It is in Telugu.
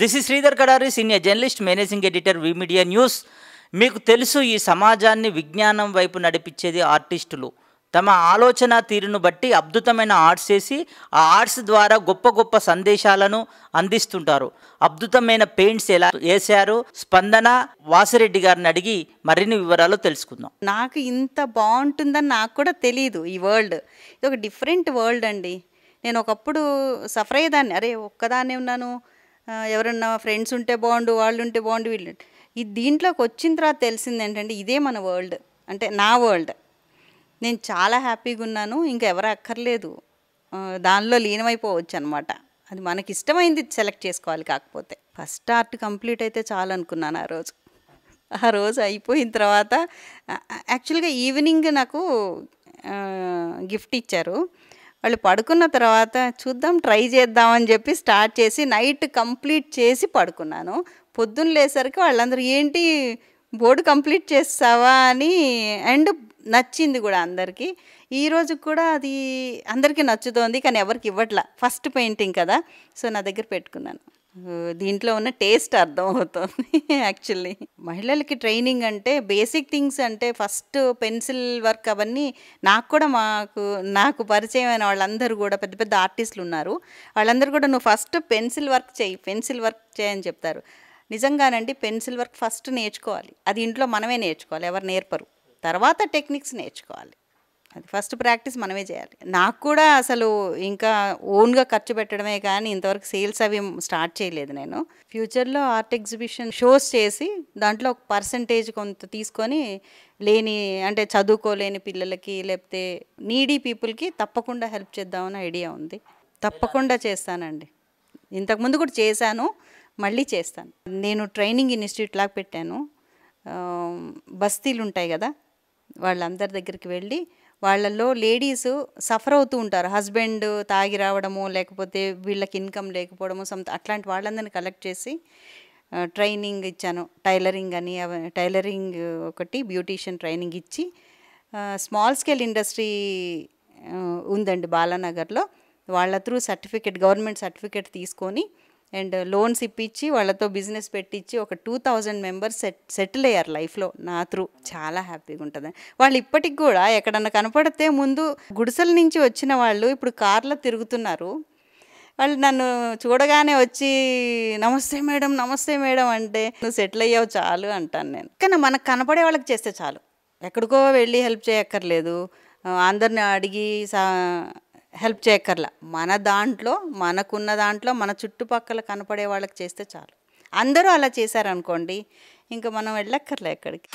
this is Sridhar Kadari senior journalist managing editor media news మీకు తెలుసు ఈ సమాజాన్ని విజ్ఞానం వైపు నడిపించేది ఆర్టిస్టులు తమ ఆలోచన తీరును బట్టి అద్భుతమైన ఆర్ట్స్ చేసి ఆ ఆర్ట్స్ ద్వారా గొప్ప గొప్ప సందేశాలను అందిస్తుంటారు అద్భుతమైన పెయింట్స్ ఎలా వేశారు స్పందన వాసిరెడ్డి గారిని అడిగి మరిన్ని వివరాలు తెలుసుకుందాం నాకు ఇంత బాగుంటుందని నాకు కూడా తెలియదు ఈ వరల్డ్ ఇది ఒక డిఫరెంట్ వరల్డ్ అండి నేను ఒకప్పుడు సఫర్ అయ్యేదాన్ని అరే ఒక్కదాన్నే ఉన్నాను ఎవరన్నా ఫ్రెండ్స్ ఉంటే బాగుండు వాళ్ళు ఉంటే బాగుండు వీళ్ళు ఈ దీంట్లోకి వచ్చిన తర్వాత తెలిసింది ఏంటంటే ఇదే మన వరల్డ్ అంటే నా వరల్డ్ నేను చాలా హ్యాపీగా ఉన్నాను ఇంకా ఎవరు అక్కర్లేదు దానిలో లీనమైపోవచ్చు అనమాట అది మనకి ఇష్టమైంది సెలెక్ట్ చేసుకోవాలి కాకపోతే ఫస్ట్ ఆర్ట్ కంప్లీట్ అయితే చాలు అనుకున్నాను ఆ రోజు ఆ రోజు అయిపోయిన తర్వాత యాక్చువల్గా ఈవినింగ్ నాకు గిఫ్ట్ ఇచ్చారు వాళ్ళు పడుకున్న తర్వాత చూద్దాం ట్రై చేద్దామని చెప్పి స్టార్ట్ చేసి నైట్ కంప్లీట్ చేసి పడుకున్నాను పొద్దున్న లేసరికి వాళ్ళందరూ ఏంటి బోర్డు కంప్లీట్ చేస్తావా అని అండ్ నచ్చింది కూడా అందరికీ ఈరోజు కూడా అది అందరికీ నచ్చుతోంది కానీ ఎవరికి ఇవ్వట్లా ఫస్ట్ పెయింటింగ్ కదా సో నా దగ్గర పెట్టుకున్నాను దీంట్లో ఉన్న టేస్ట్ అర్థమవుతుంది యాక్చువల్లీ మహిళలకి ట్రైనింగ్ అంటే బేసిక్ థింగ్స్ అంటే ఫస్ట్ పెన్సిల్ వర్క్ అవన్నీ నాకు కూడా మాకు నాకు పరిచయం అయిన వాళ్ళందరూ కూడా పెద్ద పెద్ద ఆర్టిస్టులు ఉన్నారు వాళ్ళందరూ కూడా నువ్వు ఫస్ట్ పెన్సిల్ వర్క్ చేయి పెన్సిల్ వర్క్ చేయని చెప్తారు నిజంగానండి పెన్సిల్ వర్క్ ఫస్ట్ నేర్చుకోవాలి అది ఇంట్లో మనమే నేర్చుకోవాలి ఎవరు నేర్పరు తర్వాత టెక్నిక్స్ నేర్చుకోవాలి అది ఫస్ట్ ప్రాక్టీస్ మనమే చేయాలి నాకు కూడా అసలు ఇంకా ఓన్గా ఖర్చు పెట్టడమే కానీ ఇంతవరకు సేల్స్ అవి స్టార్ట్ చేయలేదు నేను ఫ్యూచర్లో ఆర్ట్ ఎగ్జిబిషన్ షోస్ చేసి దాంట్లో ఒక పర్సంటేజ్ కొంత తీసుకొని లేని అంటే చదువుకోలేని పిల్లలకి లేకపోతే నీడీ పీపుల్కి తప్పకుండా హెల్ప్ చేద్దామని ఐడియా ఉంది తప్పకుండా చేస్తానండి ఇంతకుముందు కూడా చేశాను మళ్ళీ చేస్తాను నేను ట్రైనింగ్ ఇన్స్టిట్యూట్ లాగా పెట్టాను బస్తీలు ఉంటాయి కదా వాళ్ళందరి దగ్గరికి వెళ్ళి వాళ్ళల్లో లేడీస్ సఫర్ అవుతూ ఉంటారు హస్బెండ్ తాగి రావడము లేకపోతే వీళ్ళకి ఇన్కమ్ లేకపోవడము సమ్ అట్లాంటి వాళ్ళందరిని కలెక్ట్ చేసి ట్రైనింగ్ ఇచ్చాను టైలరింగ్ అని టైలరింగ్ ఒకటి బ్యూటీషియన్ ట్రైనింగ్ ఇచ్చి స్మాల్ స్కేల్ ఇండస్ట్రీ ఉందండి బాలానగర్లో వాళ్ళ త్రూ సర్టిఫికెట్ గవర్నమెంట్ సర్టిఫికెట్ తీసుకొని అండ్ లోన్స్ ఇప్పించి వాళ్ళతో బిజినెస్ పెట్టించి ఒక two thousand members set settle అయ్యారు లైఫ్లో నా త్రూ చాలా హ్యాపీగా ఉంటుంది వాళ్ళు ఇప్పటికి కూడా ఎక్కడన్నా కనపడితే ముందు గుడిసెల నుంచి వచ్చిన వాళ్ళు ఇప్పుడు కార్లో తిరుగుతున్నారు వాళ్ళు నన్ను చూడగానే వచ్చి నమస్తే మేడం నమస్తే మేడం అంటే నువ్వు సెటిల్ అయ్యావు చాలు అంటాను నేను కానీ మనకు కనపడే వాళ్ళకి చేస్తే చాలు ఎక్కడికో వెళ్ళి హెల్ప్ చేయక్కర్లేదు అందరిని అడిగి సా హెల్ప్ చేయక్కర్లా మన దాంట్లో మనకున్న దాంట్లో మన చుట్టుపక్కల కనపడే వాళ్ళకి చేస్తే చాలు అందరూ అలా చేశారనుకోండి ఇంకా మనం వెళ్ళక్కర్లే ఎక్కడికి